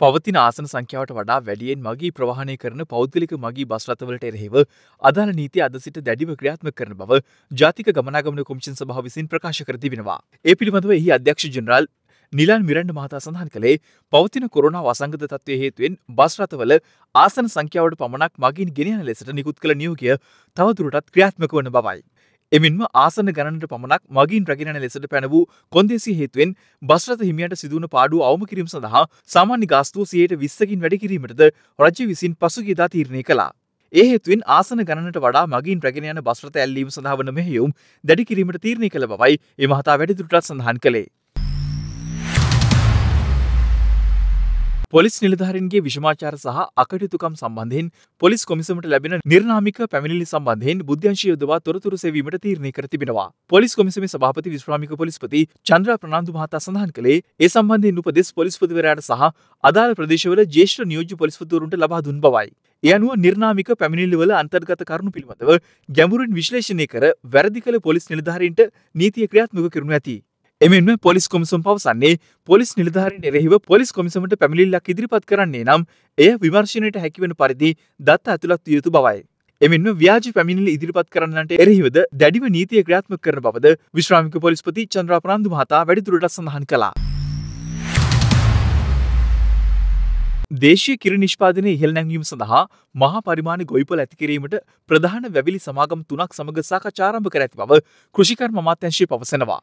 පවතින ආසන සංඛ්‍යාවට වඩා වැඩියෙන් මගී ප්‍රවාහණය කරන පෞද්ගලික මගී බස් රථවලට එරෙහිව අදාළ නීති අද සිට දැඩිව ක්‍රියාත්මක කරන බව ජාතික ගමනාගමන කොමිෂන් සභාව විසින් ප්‍රකාශ කර තිබෙනවා. ඒ පිළිබඳව එහි අධ්‍යක්ෂ ජෙනරාල් නිලන් මිරන්ඩ මහතා සඳහන් කළේ පවතින කොරුණා වසංගත තත්වය හේතුවෙන් බස් රථවල ආසන සංඛ්‍යාවට පමණක් මගින් ගෙනයන ලෙසට නිකුත් කළ නියෝගය තවදුරටත් ක්‍රියාත්මක වන බවයි. එමින්ම ආසන ගණනට පමණක් මගින් රැගෙනන ලෙසට පැන වූ කොන්දේසි හේතුවෙන් බස්රත හිමියන්ට සිදුවන පාඩු අවම කිරීම සඳහා සාමාන්‍ය ගාස්තුව සියයට විස්සකින් වැඩ කිරීමටද රජය විසින් පසුගියදා තීරණය කළා. ඒ හේතුවෙන් ආසන ගණනට වඩා මගින් රැගෙන යන බස්රත ඇල්ලීම සඳහා වන මෙහෙයුම් දැඩි කිරීමට තීරණය කළ බවයි ඒ මහතා වැඩිදුරටත් සඳහන් කළේ. පොලිස් නිලධාරන්ගේ විශමාචාර සහ අකටයුතුකම් සම්බන්ධයෙන් පොලිස් කොමිසමට ලැබෙන නිර්නාමික පැමිණිලි සම්බන්ධයෙන් බුද්ධංශයදවා තොරතුරු සැවීමට තීරණය කර තිබෙනවා. පොලිස් කොමිසම සභාපති විශ්‍රාමික පොලිස්පති චන්ද්‍ර ප්‍රනාන්දු මහතා සඳහන් කළේ ඒ සම්බන්ධයෙන් උපදෙස් පොලිස්පතිවරයාට සහ අදාළ ප්‍රදේශවල ජේෂ්ඨ නියෝජ්‍ය පොලිස්පතිවරුන්ට ලබා දුන් බවයි. ඒ අනුව නිර්නාමික පැමිණිලිවල අන්තර්ගත කරුණු පිළිබඳව ගැඹුරින් විශ්ලේෂණය කර වැරදි කළ පොලිස් නිලධාරීන්ට නීතිය ක්‍රියාත්මක කරනු ඇති. එමෙන්ම පොලිස් කොමිසුම් පවසන්නේ පොලිස් නිලධාරින් එරෙහිව පොලිස් කොමිසමට පැමිණිල්ලක් ඉදිරිපත් කරන්නේ නම් එය විමර්ශණයට හැකිවන පරිදි දත්ත ඇතුළත් විය යුතු බවයි. එමෙන්ම ව්‍යාජ පැමිණිල ඉදිරිපත් කරන්නට එරෙහිවද දැඩිව නීතිය ක්‍රියාත්මක කරන බවද විශ්‍රාමික පොලිස්පති චන්ද්‍රාපරන්දු මහතා වැඩිදුරටත් සඳහන් කළා. දේශය කිර නිෂ්පාදනය ඉහල් නැංවීම සඳහා මහා පරිමාණ ගොයිපල ඇතිකිරීමට ප්‍රධාන වැවිලි සමාගම් තුනක් සමඟ සාකචාරම්භ කර ඇති බව කෘෂිකර්ම මාත්‍යංශය පවසනවා.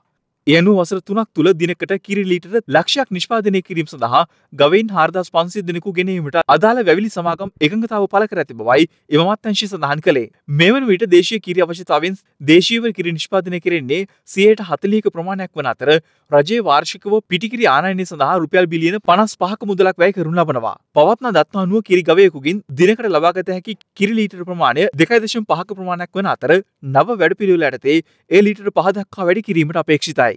එයනු වසර තුනක් තුළ දිනකට කිරිලීටට ලක්ෂයක් නිෂ්පාදනය කිරීම සඳහා ගවයින් හාර්දස් පන්සේ දෙනෙකු ගැනීමට අදාළ වැවිලි සමාගම් එකඟතාව පල කර ඇති බවයි එමත්තංශි සඳහන් කළේ මෙවන විට දේශය කිරි අවශ්‍යතාවෙන් දේශීව කිරි නිෂ්පාදනය කරෙන්නේ සියයට හතලියක ප්‍රමාණයක් වන අතර රජයේ වාර්ෂිකව පිටිකිරි ආනයනය සඳහා රුපියල් බිලියන පනස් පහක මුදලක් වැය කරුණ ලබනවා පවත්න දත්ම අනුව කිරි ගවයකුගින් දිනකට ලබාගත හැකි කිරි ලීටර ප්‍රමාණය දෙකයිදශම් පහක ප්‍රමාණයක් වන අතර නව වැඩ පිළිවෙල ඇතේ ඒ ලීටර පහදක්කා වැඩි කිරීමට අපේක්ෂිතයි